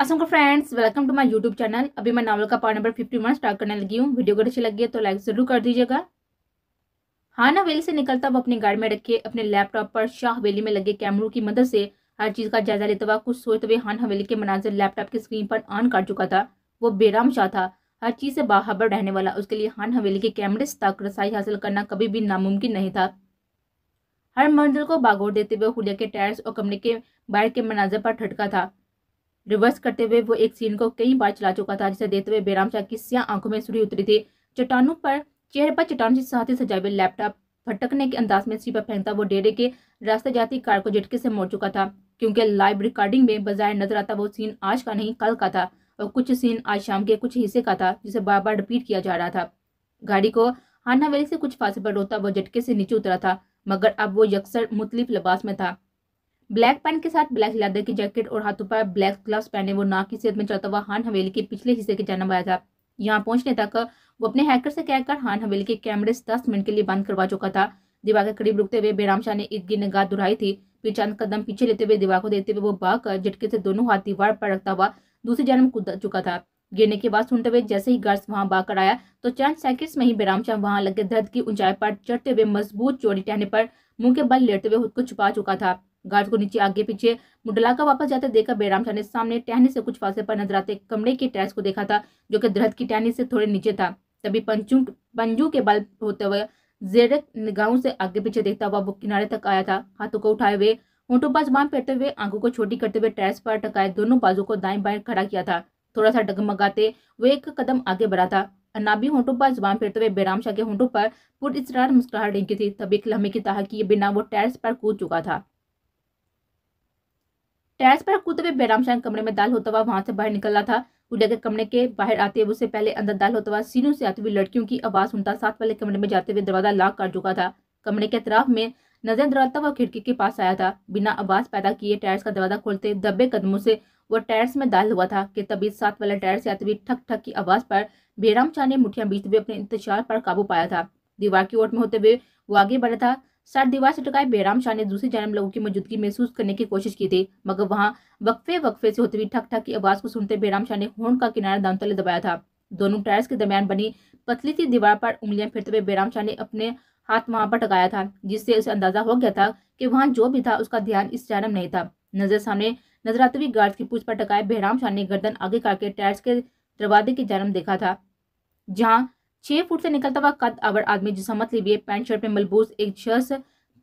Aslam friends welcome to my YouTube channel अभी मैं novel का part number fifty one start करने लगी हूँ वीडियो अगर अच्छी लगी है तो लाइक ज़रूर कर दीजिएगा ना हवेली से निकलता हुआ अपनी गाड़ी में रखे अपने लैपटॉप पर शाह हवेली में लगे कैमरों की मदद से हर चीज़ का जायजा लेते हुआ कुछ सोचते हुए हान हवेली के मनाजिर लैपटॉप की स्क्रीन पर ऑन कर चुका था वो बेराम शाह था हर चीज़ से बाहबर रहने वाला उसके लिए हान हवेली के कैमरे तक रसाई हासिल करना कभी भी नामुमकिन नहीं था हर मंजिल को बागोड़ देते हुए हुलिया के टायर्स और कमरे के बाहर के मनाजर पर ठटका था रिवर्स करते हुए वो एक सीन को कई बार चला चुका था जिसे देखते हुए बेराम शाह की सिया आंखों में सुरी उतरी थी चट्टानों पर चेहरे पर चट्टानों से साथ ही सजाए हुए लैपटॉप भटकने के अंदाज में सीपर फेंकता वो डेरे के रास्ते जाती कार को झटके से मोड़ चुका था क्योंकि लाइव रिकॉर्डिंग में बजाय नजर आता वो सीन आज का नहीं कल का था और कुछ सीन आज शाम के कुछ हिस्से का था जिसे बार बार रिपीट किया जा रहा था गाड़ी को हानावेली से कुछ फासले पर रोता वो झटके से नीचे उतरा था मगर अब वो यकसर मुतलिफ लिबास में था ब्लैक पैंट के साथ ब्लैक लेदर की जैकेट और हाथों पर ब्लैक ग्लव्स पहने वो ना की सेहत में चलता हुआ हान हवेली के पिछले हिस्से के जाना आया था यहाँ पहुंचने तक वो अपने हैकर से कहकर हान हवेली के कैमरे दस मिनट के लिए बंद करवा चुका था दिवा के करीब रुकते हुए बेराम शाह ने ईद की निगाह दुराई थी फिर चंद कदम पीछे लेते हुए दिवा को देखते हुए वो कर झटके से दोनों हाथ दीवार पर रखता हुआ दूसरी जन्म कूद चुका था गिरने के बाद सुनते हुए जैसे ही गर्स वहां कर आया तो चंद सेकंड्स में ही बेराम शाह वहां लगे दर्द की ऊंचाई पर चढ़ते हुए मजबूत चोरी टहने पर मुंह के बल लेटते हुए खुद को छुपा चुका था गार्ड को नीचे आगे पीछे का वापस जाते देखा बेराम शाह ने सामने टहनी से कुछ फासले पर नजर आते कमरे के टैस को देखा था जो कि दरहत की टहनी से थोड़े नीचे था तभी पंचू पंजू के बल होते हुए जेरक निगाहों से आगे पीछे देखता हुआ वो किनारे तक आया था हाथों को उठाए हुए होंठों पास बांध फेरते हुए आंखों को छोटी करते हुए टैरस पर टकाए दोनों बाजू को दाएं बाएं खड़ा किया था थोड़ा सा डगमगाते वो एक कदम आगे बढ़ा था अनाबी होंटों पर जबान फेरते हुए बेराम शाह के होंठों पर इस मुस्कुराहट ढींकी थी तभी एक लम्हे की ताकि ये बिना वो टैरस पर कूद चुका था टेरेस पर कूदते हुए बैराम शाह कमरे में दाल होता हुआ वहां से बाहर निकल रहा था उड़िया के कमरे के बाहर आते हुए उससे पहले अंदर दाल होता हुआ सीनों से आती हुई लड़कियों की आवाज सुनता साथ वाले कमरे में जाते हुए दरवाजा लाख कर चुका था कमरे के अतराफ में नजर दौड़ता हुआ खिड़की के पास आया था बिना आवाज पैदा किए टेरेस का दरवाजा खोलते दबे कदमों से वह टेरेस में दाल हुआ था कि तभी साथ वाले टेरेस से आते हुए ठक ठक की आवाज पर बेराम शाह ने मुठिया बीचते हुए अपने इंतजार पर काबू पाया था दीवार की ओट में होते हुए वो आगे बढ़ा था सर दीवार से टकाए बेराम शाह ने दूसरी जानब लोगों की मौजूदगी महसूस करने की कोशिश की थी मगर वहाँ वक्फे वक्फे से होती हुई ठक ठक की आवाज़ को सुनते बेराम शाह ने हॉर्न का किनारा दाम तले दबाया था दोनों टायर्स के दरमियान बनी पतली सी दीवार पर उंगलियां फिरते हुए बेराम शाह ने अपने हाथ वहां पर टकाया था जिससे उसे अंदाजा हो गया था कि वहां जो भी था उसका ध्यान इस जानब नहीं था नजर सामने नजर आते हुए गार्ड की पूछ पर टकाए बेराम शाह ने गर्दन आगे करके टायर्स के दरवाजे की जानब देखा था जहाँ छह फुट से निकलता हुआ कद आवर आदमी जिसामत लिए पैंट शर्ट में मलबूस एक शख्स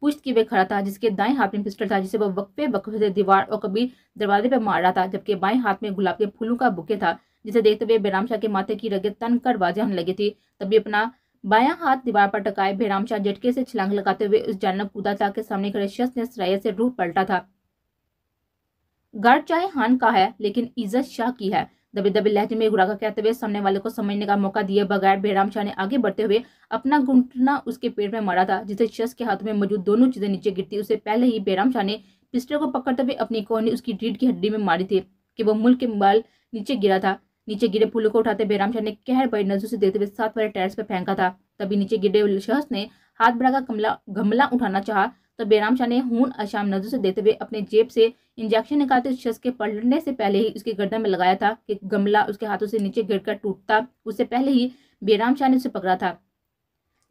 पुष्ट किए वे खड़ा था जिसके दाएं हाथ में पिस्टल था जिसे वह वक्फे वक्फे से दीवार और कभी दरवाजे पर मार रहा था जबकि बाएं हाथ में गुलाब के फूलों का बुके था जिसे देखते हुए बेराम शाह के माथे की रगे तन कर वाजे होने लगी थी तभी अपना बाया हाथ दीवार पर टकाए बेराम शाह झटके से छलांग लगाते हुए उस जानव कूदा था के सामने खड़े शख्स ने सराय से रूह पलटा था गर्द चाहे हान का है लेकिन इज्जत शाह की है दबे दबे लहजे में का कहते हुए सामने वाले को समझने का मौका दिए बगैर बेराम शाह ने आगे बढ़ते हुए अपना घुटना उसके पेट में मारा था जिसे शख्स के हाथ में मौजूद दोनों चीजें नीचे गिरती उसे पहले ही बेराम शाह ने पिस्टल को पकड़ते हुए अपनी कोहनी उसकी रीढ़ की हड्डी में मारी थी कि वह मुल्क के बाल नीचे गिरा था नीचे गिरे फूलों को उठाते बेराम शाह ने कहर बड़ी नजर से देखते हुए साथ वाले टैर पर फेंका था तभी नीचे गिरे शख्स ने हाथ बढ़ाकर का गमला उठाना चाहा तो बेराम शाह ने हून अशाम नजर से देते हुए अपने जेब से इंजेक्शन निकालते शख्स के पलटने से पहले ही उसके गर्दन में लगाया था कि गमला उसके हाथों से नीचे गिरकर टूटता उससे पहले ही बेराम शाह ने उसे पकड़ा था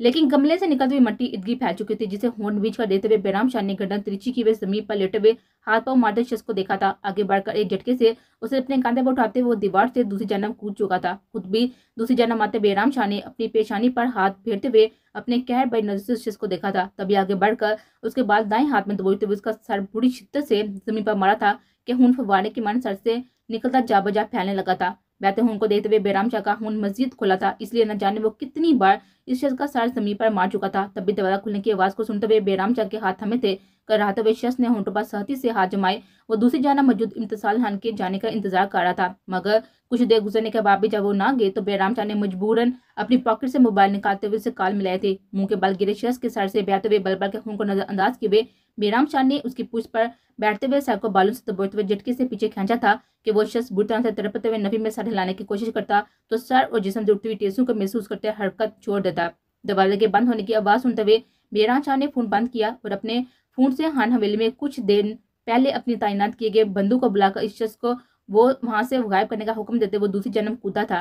लेकिन गमले से निकलती हुई मट्टी इदगी फैल चुकी थी जिसे होंड बीच का देते हुए बैराम शाह ने गर्दन तिरछी की वे जमीन पर लेटे हुए हाथ पाओ मारते शख्स को देखा था आगे बढ़कर एक झटके से उसे अपने कांधे पर उठाते हुए दीवार से दूसरी जन्म कूद चुका था खुद भी दूसरी जन्म आते बैराम शाह ने अपनी पेशानी पर हाथ फेरते हुए अपने कहर बड़ी नजर से शख्स को देखा था तभी आगे बढ़कर उसके बाद दाएं हाथ में दबोचते हुए उसका सर बुरी शिद्दत से जमीन पर मारा था कि हूं फवाड़े के मन सर से निकलता जाबजा फैलने लगा था बैतहून को देखते हुए बेराम शाह का हुन मस्जिद खुला था इसलिए न जाने वो कितनी बार इस शख्स का सार जमीन पर मार चुका था तब भी दरवाजा खुलने की आवाज़ को सुनते हुए बेराम शाह के हाथ थमे थे कर रहा था वे शख्स ने होंठों पर सहती से हाथ जमाए वो दूसरी जाना मौजूद इम्तसाल खान के जाने का इंतजार कर रहा था मगर कुछ देर गुजरने के बाद भी जब वो ना गए तो बेराम शाह ने मजबूरन अपनी पॉकेट से मोबाइल निकालते हुए उसे काल मिलाए थे मुंह के बाल गिरे शख्स के सर से बहते हुए बलबल के खून को नजरअंदाज किए हुए बेराम शाह ने उसकी पूछ पर बैठते हुए सर को बालों से दबोते हुए झटके से पीछे खींचा था कि वो शख्स बुरी तरह से तड़पते हुए नबी में सर हिलाने की कोशिश करता तो सर और जिसम से उठती हुई टेसों को महसूस करते हरकत छोड़ देता दरवाजे के बंद होने की आवाज़ सुनते हुए बेराम शाह ने फोन बंद किया और अपने खून से हान हवेली में कुछ देर पहले अपनी तैनात किए गए बंदूक को बुलाकर इस शख्स को वो वहां से गायब करने का हुक्म देते वो दूसरी जन्म कूदा था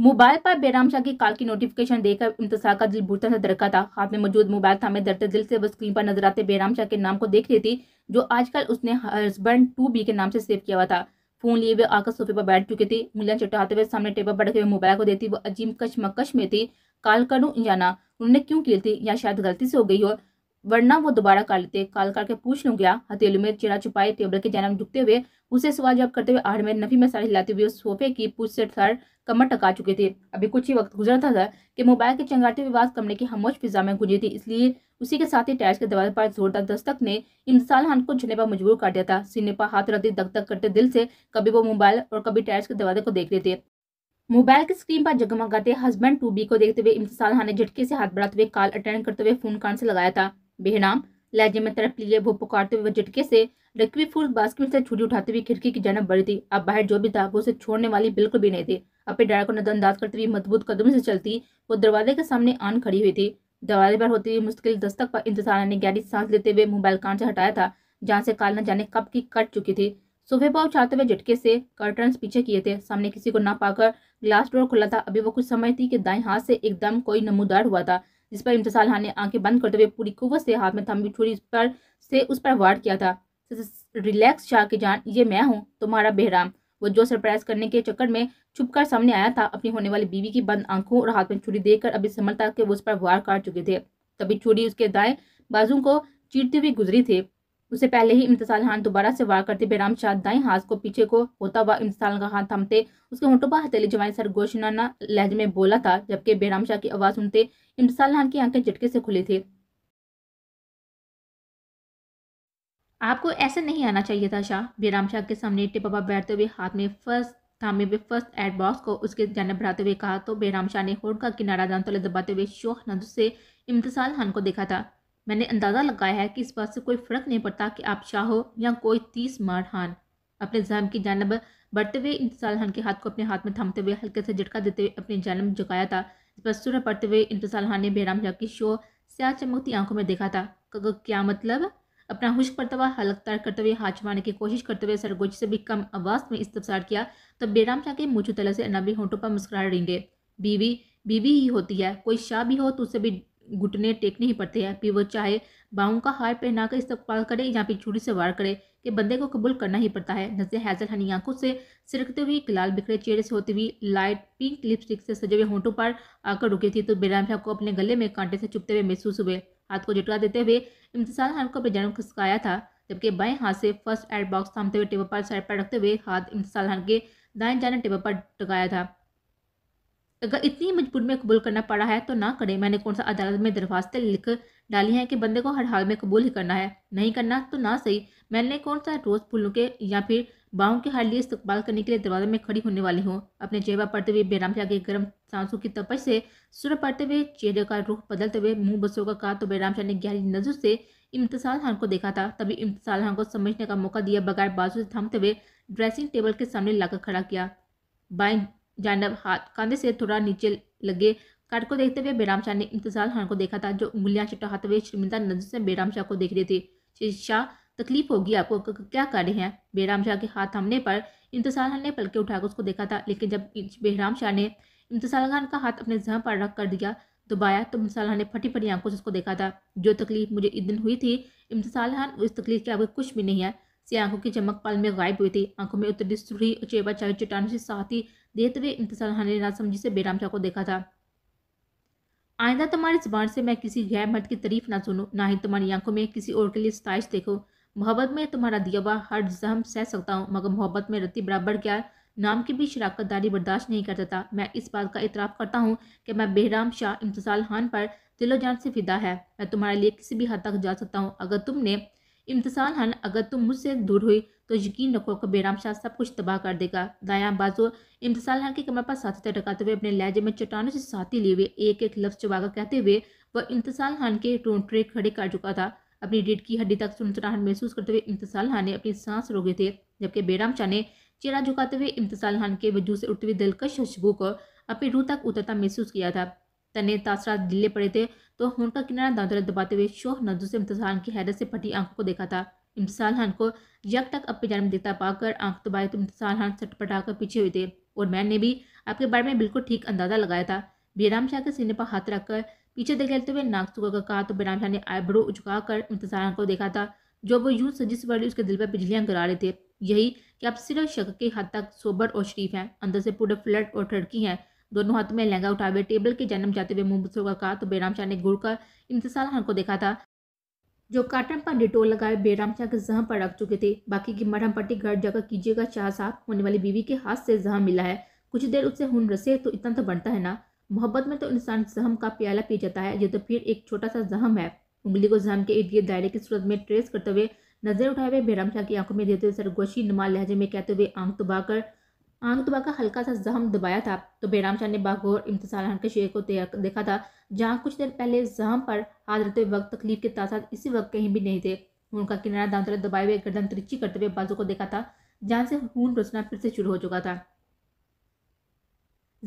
मोबाइल पर बेराम शाह की कॉल की नोटिफिकेशन देकर इंतजार का दिल बुरता सा दरका था हाथ में मौजूद मोबाइल था मैं धरते दिल से बस स्क्रीन पर नजर आते बेराम शाह के नाम को देख रही थी जो आजकल उसने हस्बैंड टू बी के नाम से सेव किया हुआ था फोन लिए हुए आकर सोफे पर बैठ चुकी थी उंगलियां चटाते हुए सामने टेबल पर रखे हुए मोबाइल को देती वो अजीब कश में थी कॉल करूँ या ना उन्होंने क्यों की थी या शायद गलती से हो गई हो वरना वो दोबारा कर लेते काल करके पूछ लू गया हथेलू में चेहरा छुपाए टेबल के जन्म झुकते हुए उसे सवाल जवाब करते हुए आड़ में नफी में साड़ी हिलाते हुए सोफे की पूछ से सर कमर टका चुके थे अभी कुछ ही वक्त गुजरा था, कि मोबाइल के चंगाटे विवाद कमरे की हमोश फिजा में गुजरी थी इसलिए उसी के साथ ही टायर्स के दरवाजे पर जोरदार दस्तक ने इमसान खान को छुने पर मजबूर कर दिया था सीने पर हाथ रखती दक दक करते दिल से कभी वो मोबाइल और कभी टायर्स के दरवाजे को देख लेते मोबाइल की स्क्रीन पर जगमगाते हस्बैंड टू बी को देखते हुए इम्तिसाल खान ने झटके से हाथ बढ़ाते हुए कॉल अटेंड करते हुए फोन कान से लगाया था बेहनाम लहजे में तरफ लिए वो पुकारते हुए झटके से रकवी फूल बास्केट से छुरी उठाते हुए खिड़की की जानब बढ़ी थी अब बाहर जो भी था वो उसे छोड़ने वाली बिल्कुल भी नहीं थी अपने डर को नजरअंदाज करते हुए मजबूत कदम से चलती वो दरवाजे के सामने आन खड़ी हुई थी दरवाजे पर होती हुई मुश्किल दस्तक पर इंतजार ने गहरी सांस लेते हुए मोबाइल कान से हटाया था जहाँ से काल न जाने कब की कट चुकी थी सुबह पाव चाहते हुए झटके से कर्टन पीछे किए थे सामने किसी को ना पाकर ग्लास डोर खुला था अभी वो कुछ समय थी कि दाएं हाथ से एकदम कोई नमूदार हुआ था जिस पर इम्तसाल खान ने आंखें बंद करते हुए पूरी कुवत से हाथ में थम्बी छुरी पर से उस पर वार किया था रिलैक्स शाह की जान ये मैं हूँ तुम्हारा बेहराम वो जो सरप्राइज करने के चक्कर में छुपकर सामने आया था अपनी होने वाली बीवी की बंद आंखों और हाथ में छुरी देखकर अभी समझता कि वो उस पर वार काट चुके थे तभी छुरी उसके दाएं बाजू को चीरती हुई गुजरी थी उससे पहले ही इम्तसाल खान दोबारा से वार करते बेराम शाह दाएं हाथ को पीछे को होता हुआ इम्तसाल का हाथ थमते उसके होंठों पर हथेली जवाई गोशनाना लहजे में बोला था जबकि बेराम शाह की आवाज़ सुनते इम्तसाल खान की आंखें झटके से खुले थे आपको ऐसे नहीं आना चाहिए था शाह बेराम शाह के सामने टिपबा बैठते हुए हाथ में फर्स्ट थामे हुए फर्स्ट एड बॉक्स को उसके जानब बढ़ाते हुए कहा तो बेराम शाह ने होड़ का किनारा दांतोले दबाते हुए शोह नजर से इम्तसाल खान को देखा था मैंने अंदाज़ा लगाया है कि इस बात से कोई फ़र्क नहीं पड़ता कि आप शाह हो या कोई तीस मार हान अपने जहम की जानब बढ़ते हुए इंतजार खान के हाथ को अपने हाथ में थामते हुए हल्के से झटका देते हुए अपनी जानब जगाया था इस पर सुरह पड़ते हुए इंतजार खान ने बेराम शाह की शो स्याह चमकती आंखों में देखा था क्या मतलब अपना हुश पड़ता हुआ हलक तार करते हुए हाथ छुपाने की कोशिश करते हुए सरगोज से भी कम आवाज़ में इस्तफसार किया तो बेराम शाह के मुझू तले से अनाबी होंठों पर मुस्कुरा रेंगे बीवी बीवी ही होती है कोई शाह भी हो तो उसे भी घुटने टेकने ही पड़ते हैं फिर वो चाहे बाहों का हार पहनाकर इस्तेमाल करे या फिर छुरी से वार करे कि बंदे को कबूल करना ही पड़ता है नजर हैजल हनी आंखों से सिरकते हुए लाल बिखरे चेहरे से होती हुई लाइट पिंक लिपस्टिक से सजे हुए होंठों पर आकर रुकी थी तो बेराम शाह को अपने गले में कांटे से चुपते हुए महसूस हुए हाथ को जुटका देते हुए इम्तियाज खान को अपने जन्म खिसकाया था जबकि बाएं हाथ से फर्स्ट एड बॉक्स थामते हुए टेबल पर साइड पर रखते हुए हाथ इम्तियाज खान के दाएं जाने टेबल पर टकाया था अगर इतनी मजबूरी में कबूल करना पड़ा है तो ना करें मैंने कौन सा अदालत में दरखास्तें लिख डाली हैं कि बंदे को हर हाल में कबूल ही करना है नहीं करना तो ना सही मैंने कौन सा रोज़ फूलों के या फिर बाहों के हर लिए इस्तेमाल करने के लिए दरवाजे में खड़ी होने वाली हूँ अपने जेबा पड़ते हुए बेराम से आगे गर्म सांसों की तपश से सुर पड़ते हुए चेहरे का रुख बदलते हुए मुंह बसों का कहा तो बेराम शाह ने गहरी नजर से इम्तसाल खान को देखा था तभी इम्तसाल खान को समझने का मौका दिया बगैर बाजू से थामते हुए ड्रेसिंग टेबल के सामने लाकर खड़ा किया बाएं जानब हाथ कंधे से थोड़ा नीचे लगे काट को देखते हुए बेराम शाह ने इम्तजाज खान को देखा था जो उंगलियां हाथ हुए शर्मिंदा नजर से बेराम शाह को देख रहे थे शाह तकलीफ होगी आपको क्या कर रहे हैं बेराम शाह के हाथ थामने पर इम्तजाज खान ने पलके उठाकर उसको देखा था लेकिन जब बेहराम शाह ने इम्तजाज खान का हाथ अपने जहाँ पर रख कर दिया दबाया तो इम्तजाज खान ने फटी फटी आंखों से उसको देखा था जो तकलीफ मुझे इस दिन हुई थी इम्तजाज खान उस तकलीफ के आगे कुछ भी नहीं है से आंखों की चमक पल में गायब हुई थी आंखों में उतरी और चेबा चाय चट्टान से साथ ही देते हुए इम्तसाल ना समझी से बेराम शाह को देखा था आइंदा तुम्हारी जबान से मैं किसी गैर मर्द की तारीफ ना सुनूँ ना ही तुम्हारी आंखों में किसी और के लिए स्ताइश देखो मोहब्बत में तुम्हारा दिया हुआ हर जहम सह सकता हूँ मगर मोहब्बत में रत्ती बराबर क्या नाम की भी शराकत दारी बर्दाश्त नहीं करता था मैं इस बात का इतराफ़ करता हूँ कि मैं बेहराम शाह इम्तसाल खान पर दिलोजान से फिदा है मैं तुम्हारे लिए किसी भी हद तक जा सकता हूँ अगर तुमने इम्तसान हन अगर तुम मुझसे दूर हुई तो यकीन रखो कि बेराम शाह सब कुछ तबाह कर देगा दायां बाजू इम्तसाल हन के कमर पर साथी तक टकाते हुए अपने लहजे में चट्टानों से साथी लिए हुए एक एक लफ्ज़ चबाकर कहते हुए वह इम्तसाल हन के टोंटरे खड़े कर चुका था अपनी रीढ़ की हड्डी तक सुनसनाहट महसूस करते हुए इम्तसाल खान ने अपनी सांस रोके थे जबकि बेराम शाह ने चेहरा झुकाते हुए इम्तसाल खान के वजूद से उठती हुई दिलकश खुशबू को अपनी रूह तक उतरता महसूस किया था तने तासरा ढीले पड़े थे तो होंठ का किनारा ने दबाते हुए शोह नजर से इम्तजान की हैरत से फटी आंखों को देखा था इम्तान खान को अपने जान में देखता पाकर आंख दबाए तो इम्तसाल खान कर पीछे हुए थे और मैंने भी आपके बारे में बिल्कुल ठीक अंदाजा लगाया था बेराम शाह के सीने पर हाथ रखकर पीछे देख लेते हुए नाक सुगर का कहा तो बेराम शाह ने आईब्रो झुकाकर कर खान को देखा था जो वो यूं सजिश वाली उसके दिल पर बिजलियां गिरा रहे थे यही कि आप सिर्फ शक के हद तक सोबर और शरीफ हैं अंदर से पूरे फ्लड और ठड़की हैं दोनों हाथों में लहंगा उठाए हुए टेबल के जन्म जाते हुए मुंह का कहा तो बेराम शाह ने गुड़ का इंतजार खान को देखा था जो काटन पर डिटोल लगाए बेराम शाह के जहम पर रख चुके थे बाकी की मरहम पट्टी घर जाकर कीजिएगा शाह साहब होने वाली बीवी के हाथ से जहम मिला है कुछ देर उससे हुन रसे तो इतना तो बनता है ना मोहब्बत में तो इंसान जहम का प्याला पी जाता है ये तो फिर एक छोटा सा जहम है उंगली को जहम के इर्द गिर्द दायरे की सूरत में ट्रेस करते हुए नजर उठाए हुए बेराम शाह की आंखों में देते हुए सरगोशी नमा लहजे में कहते हुए आंख तो बाकर आंख दबा का हल्का सा जहम दबाया था तो बेराम शाह ने बागोर इम्तसार के शेर को देखा था जहाँ कुछ देर पहले जहम पर हाथ रहते वक्त तकलीफ के तासाद इसी वक्त कहीं भी नहीं थे उनका किनारा दाम तरह दबाए हुए गर्दन तिरछी करते हुए बाजू को देखा था जहाँ से खून रचना फिर से शुरू हो चुका था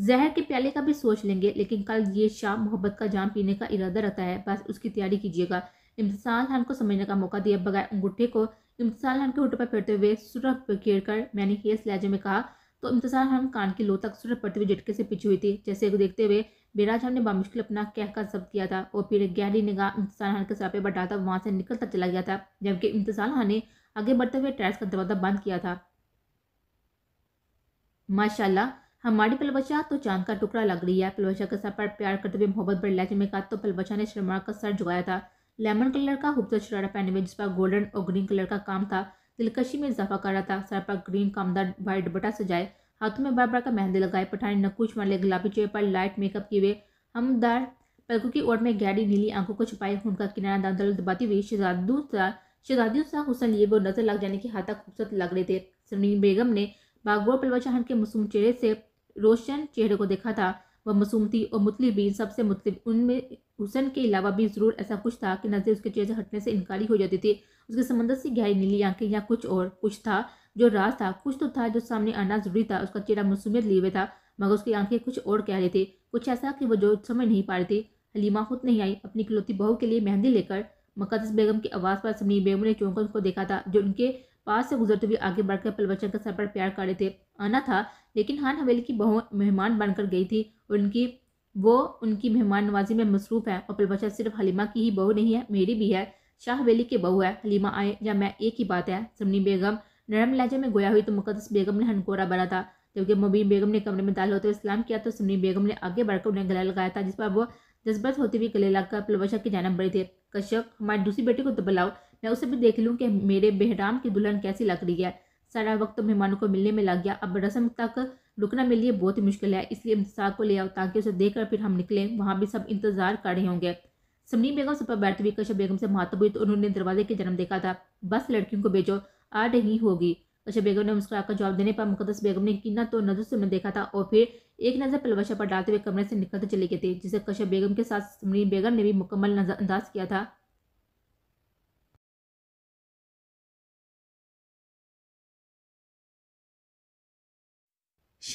जहर के प्याले का भी सोच लेंगे लेकिन कल ये शाम मोहब्बत का जाम पीने का इरादा रखता है बस उसकी तैयारी कीजिएगा इम्तसाल खान को समझने का मौका दिया बगैर अंगूठे को इम्तसाल खान के होटों पर फेरते हुए सुरख बखेर कर मैंने हेस लहजे में कहा तो इंतजार हम कान की लो तक सूरत पड़ते हुए झटके से पीछे हुई थी जैसे देखते हुए बेराज हम ने बामुश्किल अपना कह का जब्त किया था और फिर गहरी निगाह इंतजार हान के सरापे था वहाँ से निकल तक चला गया था जबकि इंतजार हान ने आगे बढ़ते हुए टैरस का दरवाज़ा बंद किया था माशाला हमारी पलवशा तो चांद का टुकड़ा लग रही है पलवशा के सर पर प्यार करते हुए मोहब्बत बड़े लहजे में कहा तो पलवशा ने शर्मा का सर झुकाया था लेमन कलर का खूबसूरत शरारा पहने हुए जिस पर गोल्डन और ग्रीन कलर का काम था दिलकशी में इजाफा कर रहा था सर पर ग्रीन कामदार वाइट दुपट्टा सजाए हाथों में बार बार का मेहंदी लगाए पठानी नक्कूच मारे गुलाबी चेहरे पर लाइट मेकअप किए हुए हमदार पलकों की ओर में गहरी नीली आंखों को छुपाए उनका किनारा दल दबाती हुई शहजादू शहजादियों सा हुसन लिए वो नजर लग जाने की हाथा खूबसूरत लग रहे थे समीन बेगम ने बागवा पलवा चाहन के मसूम चेहरे से रोशन चेहरे को देखा था व मसूमती और मुतलिब सबसे मुतलिब उनमें हुसन के अलावा भी ज़रूर ऐसा कुछ था कि नज़र उसके चेहरे हटने से इनकारी हो जाती थी उसके समंदर से गहरी नीली आंखें या कुछ और कुछ था जो राज था कुछ तो था जो सामने आना जरूरी था उसका चेहरा मसूमियत लिए हुए था मगर उसकी आंखें कुछ और कह रही थी कुछ ऐसा कि वो जो समझ नहीं पा रही थी हलीमा खुद नहीं आई अपनी खिलौती बहू के लिए मेहंदी लेकर मकदस बेगम की आवाज़ पर समीर बेगम ने चौंक उसको देखा था जो उनके पास से गुजरते हुए आगे बढ़कर पलवचन के सर पर प्यार कर रहे थे आना था लेकिन हान हवेली की बहु मेहमान बनकर गई थी उनकी वो उनकी मेहमान नवाजी में मसरूफ़ है और बिलबशा सिर्फ हलीमा की ही बहू नहीं है मेरी भी है शाह वेली की बहू है हलीमा आए या मैं एक ही बात है सुनी बेगम नरम लहजे में गोया हुई तो मुकदस बेगम ने हनकोरा भरा था जबकि मुबीन बेगम ने कमरे में दाल होते हुए इस्लाम किया तो सुनी बेगम ने आगे बढ़कर उन्हें गला लगाया था जिस पर वो जज्बत होती हुई गले लगाकर पिलबशा की जानब बड़ी थे कश्यप हमारी दूसरी बेटी को तो बुलाओ मैं उसे भी देख लूँ कि मेरे बेहराम की दुल्हन कैसी लग रही है सारा वक्त मेहमानों को मिलने में लग गया अब रस्म तक रुकना मेरे लिए बहुत ही मुश्किल है इसलिए इंतजार को ले आओ ताकि उसे देख फिर हम निकलें वहाँ भी सब इंतजार कर रहे होंगे समनी बेगम सब पर बैठती हुई कश्यप बेगम से मातब हुई तो उन्होंने दरवाजे के जन्म देखा था बस लड़कियों को भेजो आ रही होगी कश्यप बेगम ने मुस्कुराकर जवाब देने पर मुकदस बेगम ने किन्ना तो नजर से उन्हें देखा था और फिर एक नज़र पलवशा पर डालते हुए कमरे से निकलते चले गए थे जिसे कश्यप बेगम के साथ समनी बेगम ने भी मुकम्मल नजरअंदाज किया था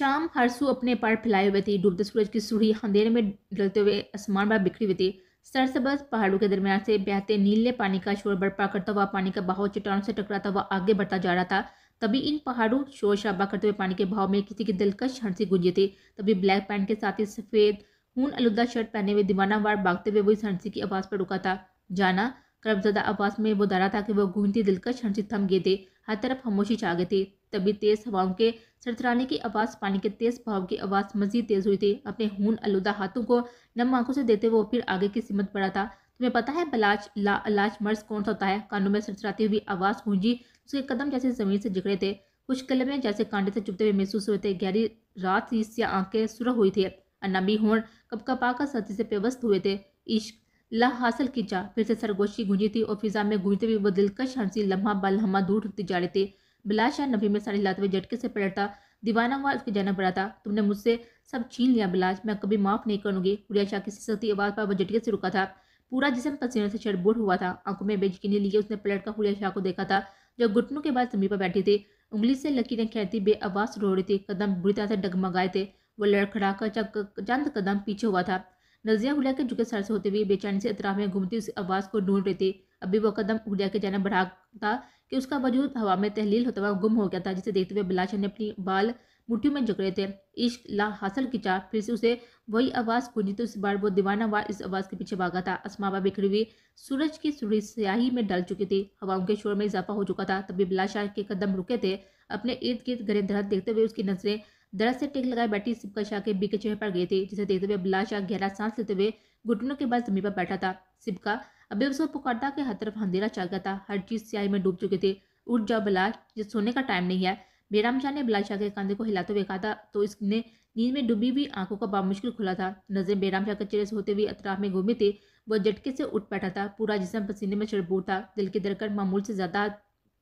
शाम हरसू अपने पार फैलाए हुए थी डूबते सूरज की सूढ़ी अंधेरे में डलते हुए आसमान पर बिखरी हुई थी सरसबस पहाड़ों के दरमियान से बहते नीले पानी का शोर बर्पा करता हुआ पानी का बहाव चट्टानों से टकराता हुआ आगे बढ़ता जा रहा था तभी इन पहाड़ों शोर शराबा करते हुए पानी के भाव में किसी की दिलकश हंसी गुंजी थी तभी ब्लैक पैंट के साथ ही सफ़ेद खून अलुदा शर्ट पहने हुए दीवानावार भागते हुए वो इस हंसी की आवाज़ पर रुका था जाना करबजदा आवाज़ में वो डरा था कि वह घूमती दिलकश हंसी थम गए थे हर तरफ खामोशी छा गई थी तभी तेज़ हवाओं के सरथराने की आवाज़ पानी के तेज़ भाव की आवाज़ मजीद तेज़ हुई थी अपने हून आलूदा हाथों को नम आंखों से देते वो फिर आगे की सिमत पड़ा था तुम्हें पता है बलाज ला अलाज मर्ज कौन सा होता है कानों में सरसराती हुई आवाज़ गूंजी उसके कदम जैसे ज़मीन से जिगड़े थे कुछ कलमें जैसे कांटे से चुपते हुए महसूस हुए थे गहरी रात सी आंखें सुरह हुई थी अनामी होड़ कपकपा का सती से पेवस्त हुए थे इश्क लाह हासिल की जा फिर से सरगोशी गूंजी थी और फिजा में गूंजते हुए वो दिलकश हंसी लम्हा बाल लम्हा दूर उठती जा रहे थे शाह नबी में सारी लाते हुए झटके से पलटता दीवाना हुआ उसकी जाना पड़ा था तुमने मुझसे सब छीन लिया बिलाज मैं कभी माफ़ नहीं करूंगी गुड़िया शाह किसी सिसकती आवाज़ पर वह झटके से रुका था पूरा जिसम पसीने से शरबोट हुआ था आंखों में बेचकीनी लिए उसने पलट का हुलिया शाह को देखा था जो घुटनों के बाद जमीन पर बैठी थी उंगली से लकीरें खेलती आवाज़ रो रही थी कदम बुरी तरह से डगमगाए थे वो लड़खड़ा कर चंद कदम पीछे हुआ था नजिया हुलिया के झुके सर से होते हुए बेचैनी से इतराफ में घूमती उस आवाज़ को ढूंढ रहे थे अभी वो कदम हुलिया के जाना बढ़ा था कि उसका वजूद हवा में तहलील होता हुआ गुम हो गया था जिसे देखते हुए बिलाशा ने अपनी बाल मुठियों में जकड़े थे इश्क ला हासिल की चाह फिर से उसे वही आवाज़ गूंजी तो इस बार वो दीवाना वार इस आवाज़ के पीछे भागा था असमाबा बिखरी हुई सूरज की सूरज स्याही में डल चुकी थी हवाओं के शोर में इजाफा हो चुका था तभी बिलाशाह के कदम रुके थे अपने इर्द गिर्द गरे दरहत देखते हुए उसकी नजरें दरअसल से टेक लगाए बैठी सिपका शाह के बीके चेहरे पर गए थे जिसे देखते हुए अब्ला शाह गहरा सांस लेते हुए घुटनों के बाद जमीन पर बैठा था सिपका अभी उसको पुकारता के हर तरफ अंधेरा चल गया था हर चीज स्याही में डूब चुके थे उठ जाओ बिलाज ये सोने का टाइम नहीं है बेराम शाह ने बिलाज शाह के कंधे को हिलाते हुए कहा था तो इसने नींद में डूबी हुई आंखों का बामुश्किल खुला था नजर बेराम शाह के चेहरे से होते हुए अतराफ में घूमे थे वह झटके से उठ बैठा था पूरा जिसम पसीने में शरबूर था दिल की दरकर मामूल से ज्यादा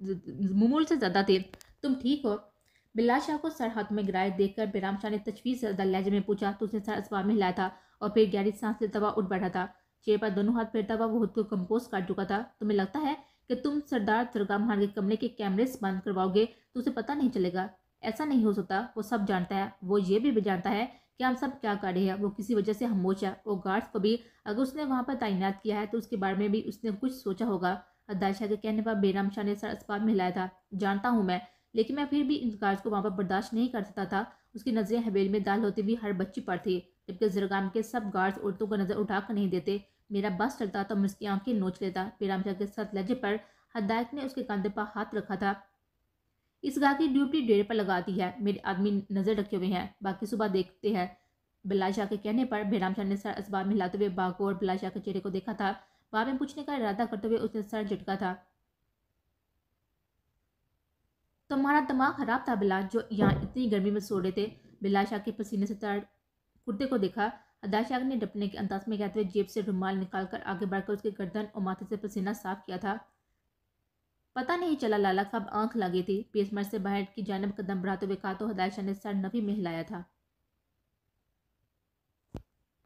मामूल से ज्यादा थे तुम ठीक हो बिल्ला शाह को सर हाथ में गिराए देखकर बेराम शाह ने तजवीज से लहजे में पूछा तो उसने सर अस्पताल में हिलाया था और फिर गहरी सांस से दबा उठ बैठा था चेहरे पर दोनों हाथ फेरता हुआ वो खुद को कंपोज कर चुका था तुम्हें लगता है कि तुम सरदार दुर्गा मार के कमरे के कैमरे से बंद करवाओगे तो उसे पता नहीं चलेगा ऐसा नहीं हो सकता वो सब जानता है वो ये भी जानता है कि हम सब क्या कर रहे हैं वो किसी वजह से हम है और गार्ड्स को भी अगर उसने वहाँ पर तैनात किया है तो उसके बारे में भी उसने कुछ सोचा होगा अदाशाह के कहने पर बेराम शाह ने सर अस्पताल में हिलाया था जानता हूँ मैं लेकिन मैं फिर भी इन कार्य को वहाँ पर बर्दाश्त नहीं कर सकता था उसकी नज़रें हवेली में दाल होती हुई हर बच्ची पर थी जबकि जरगाम के सब गार्ड्स औरतों को नज़र उठा कर नहीं देते मेरा बस चलता तो मैं उसकी आंखें नोच लेता पीराम शाह के साथ लहजे पर हदायत ने उसके कंधे पर हाथ रखा था इस गाय की ड्यूटी डेरे पर लगा दी है मेरे आदमी नज़र रखे हुए हैं बाकी सुबह देखते हैं बिलाशाह शाह के कहने पर बेराम शाह ने सर असबाब में लाते हुए बाघो और बिलाल शाह के चेहरे को देखा था बाद में पूछने का इरादा करते हुए उसने सर झटका था तुम्हारा दिमाग खराब था बिलाल जो यहाँ इतनी गर्मी में सो रहे थे बिलाल शाह के पसीने से तार कुर्ते को देखा शाह ने डपने के अंदाज में कहते हुए जेब से रुमाल निकाल कर आगे बढ़कर उसके गर्दन और माथे से पसीना साफ किया था पता नहीं चला लाला कब आंख लगी थी पेसमर से बाहर की जानब कदम बढ़ाते हुए कहा तो हदायशा ने सर नफी में हिलाया था